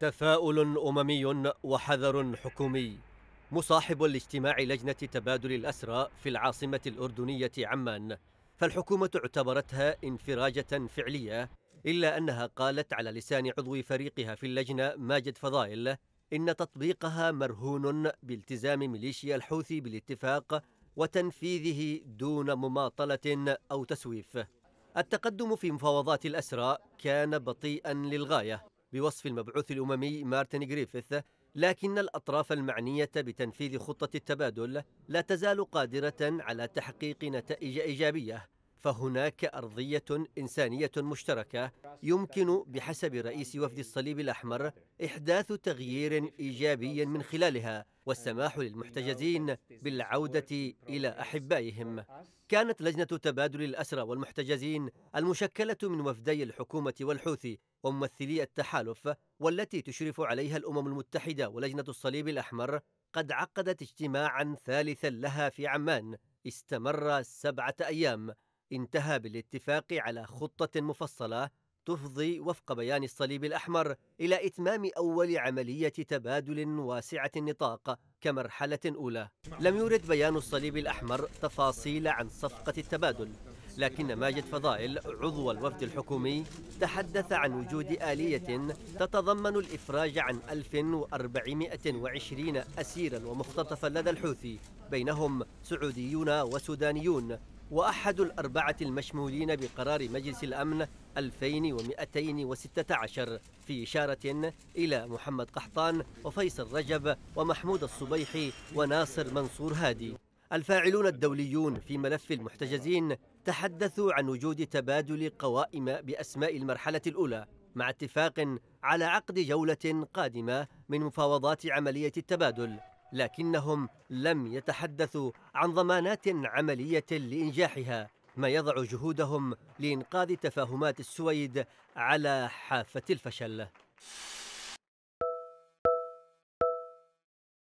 تفاؤل أممي وحذر حكومي مصاحب لاجتماع لجنة تبادل الأسرى في العاصمة الأردنية عمان فالحكومة اعتبرتها انفراجة فعلية إلا أنها قالت على لسان عضو فريقها في اللجنة ماجد فضائل إن تطبيقها مرهون بالتزام ميليشيا الحوثي بالاتفاق وتنفيذه دون مماطلة أو تسويف التقدم في مفاوضات الأسرى كان بطيئا للغاية بوصف المبعوث الأممي مارتن جريفيث لكن الأطراف المعنية بتنفيذ خطة التبادل لا تزال قادرة على تحقيق نتائج إيجابية فهناك أرضية إنسانية مشتركة يمكن بحسب رئيس وفد الصليب الأحمر إحداث تغيير إيجابي من خلالها والسماح للمحتجزين بالعودة إلى أحبائهم كانت لجنة تبادل الأسرى والمحتجزين المشكلة من وفدي الحكومة والحوثي وممثلي التحالف والتي تشرف عليها الأمم المتحدة ولجنة الصليب الأحمر قد عقدت اجتماعا ثالثا لها في عمان استمر سبعة أيام انتهى بالاتفاق على خطة مفصلة تفضي وفق بيان الصليب الأحمر إلى إتمام أول عملية تبادل واسعة النطاق كمرحلة أولى لم يرد بيان الصليب الأحمر تفاصيل عن صفقة التبادل لكن ماجد فضائل عضو الوفد الحكومي تحدث عن وجود آلية تتضمن الإفراج عن 1420 أسيرا ومختطفا لدى الحوثي بينهم سعوديون وسودانيون وأحد الأربعة المشمولين بقرار مجلس الأمن 2216 في إشارة إلى محمد قحطان وفيصل رجب ومحمود الصبيحي وناصر منصور هادي الفاعلون الدوليون في ملف المحتجزين تحدثوا عن وجود تبادل قوائم بأسماء المرحلة الأولى مع اتفاق على عقد جولة قادمة من مفاوضات عملية التبادل لكنهم لم يتحدثوا عن ضمانات عملية لإنجاحها ما يضع جهودهم لإنقاذ تفاهمات السويد على حافة الفشل